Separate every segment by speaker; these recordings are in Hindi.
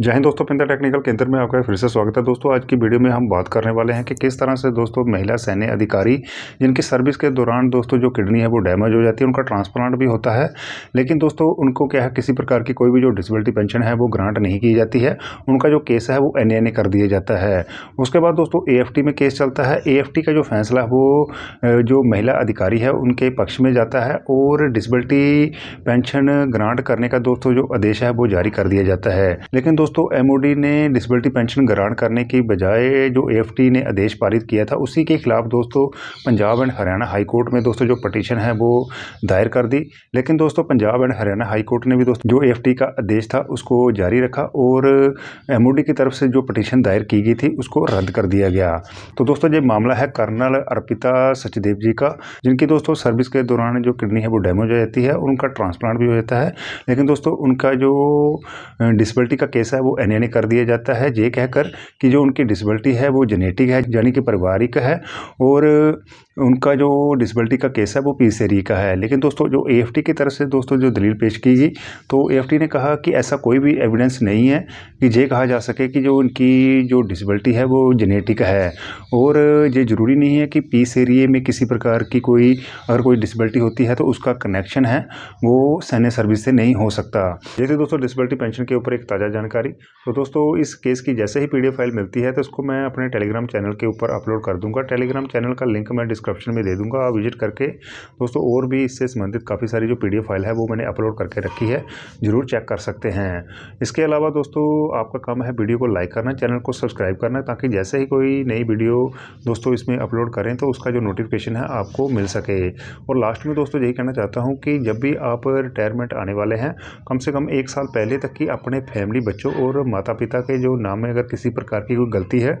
Speaker 1: जय हिंद दोस्तों पिंता टेक्निकल केंद्र में आपका फिर से स्वागत है दोस्तों आज की वीडियो में हम बात करने वाले हैं कि किस तरह से दोस्तों महिला सैन्य अधिकारी जिनकी सर्विस के दौरान दोस्तों जो किडनी है वो डैमेज हो जाती है उनका ट्रांसप्लांट भी होता है लेकिन दोस्तों उनको क्या है किसी प्रकार की कोई भी जो डिसबिलिटी पेंशन है वो ग्रांट नहीं की जाती है उनका जो केस है वो एन ए कर दिया जाता है उसके बाद दोस्तों ए में केस चलता है ए का जो फैसला वो जो महिला अधिकारी है उनके पक्ष में जाता है और डिसबिलिटी पेंशन ग्रांट करने का दोस्तों जो आदेश है वो जारी कर दिया जाता है लेकिन दोस्तों एमओडी ने डिसबिलिटी पेंशन ग्रांट करने की बजाय जो एएफटी ने आदेश पारित किया था उसी के खिलाफ दोस्तों Punjab and Haryana high court में दोस्तों जो पटिशन है वो दायर कर दी लेकिन दोस्तों Punjab and Haryana high court ने भी दोस्तों जो एएफटी का आदेश था उसको जारी रखा और एम की तरफ से जो पटिशन दायर की गई थी उसको रद्द कर दिया गया तो दोस्तों ये मामला है कर्नल अर्पिता सचदेव जी का जिनकी दोस्तों सर्विस के दौरान जो किडनी है वो डैमेज हो जाती है और उनका ट्रांसप्लांट भी हो जाता है लेकिन दोस्तों उनका जो डिसबिलिटी का केस है वो एन एन कर दिया जाता है ये कहकर कि जो उनकी डिसबिलिटी है वो जेनेटिक है यानी कि पारिवारिक है और उनका जो डिसबलिटी का केस है वो एरिए e का है लेकिन दोस्तों जो ए की तरफ से दोस्तों जो दलील पेश की गई तो ए ने कहा कि ऐसा कोई भी एविडेंस नहीं है कि ये कहा जा सके कि जो उनकी जो डिसबलिटी है वो जेनेटिक है और ये ज़रूरी नहीं है कि पीस एरिए e में किसी प्रकार की कोई अगर कोई डिसबलिटी होती है तो उसका कनेक्शन है वो सैन्य सर्विस से नहीं हो सकता जैसे दोस्तों डिसबलिटी पेंशन के ऊपर एक ताज़ा जानकारी तो दोस्तों इस केस की जैसे ही पी फाइल मिलती है तो उसको मैं अपने टेलीग्राम चैनल के ऊपर अपलोड कर दूंगा टेलीग्राम चैनल का लिंक मैं डिस्क्रिप्शन में दे दूंगा आप विजिट करके दोस्तों और भी इससे संबंधित काफ़ी सारी जो पी फाइल है वो मैंने अपलोड करके रखी है ज़रूर चेक कर सकते हैं इसके अलावा दोस्तों आपका काम है वीडियो को लाइक करना चैनल को सब्सक्राइब करना ताकि जैसे ही कोई नई वीडियो दोस्तों इसमें अपलोड करें तो उसका जो नोटिफिकेशन है आपको मिल सके और लास्ट में दोस्तों यही कहना चाहता हूँ कि जब भी आप रिटायरमेंट आने वाले हैं कम से कम एक साल पहले तक कि अपने फैमिली बच्चों और माता पिता के जो नाम में अगर किसी प्रकार की कोई गलती है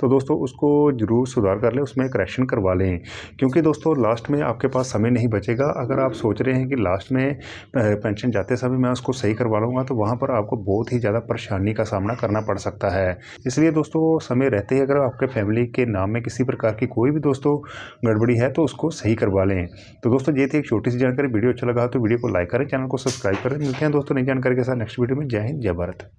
Speaker 1: तो दोस्तों उसको ज़रूर सुधार कर लें उसमें करेक्शन करवा लें क्योंकि दोस्तों लास्ट में आपके पास समय नहीं बचेगा अगर आप सोच रहे हैं कि लास्ट में पेंशन जाते समय मैं उसको सही करवा लूँगा तो वहाँ पर आपको बहुत ही ज़्यादा परेशानी का सामना करना पड़ सकता है इसलिए दोस्तों समय रहते ही अगर आपके फैमिली के नाम में किसी प्रकार की कोई भी दोस्तों गड़बड़ी है तो उसको सही करवा लें तो दोस्तों ये थी एक छोटी सी जानकारी वीडियो अच्छा लगा तो वीडियो को लाइक करें चैनल को सब्सक्राइब करें मिलते हैं दोस्तों नई जानकारी के साथ नेक्स्ट वीडियो में जय हिंद जय भारत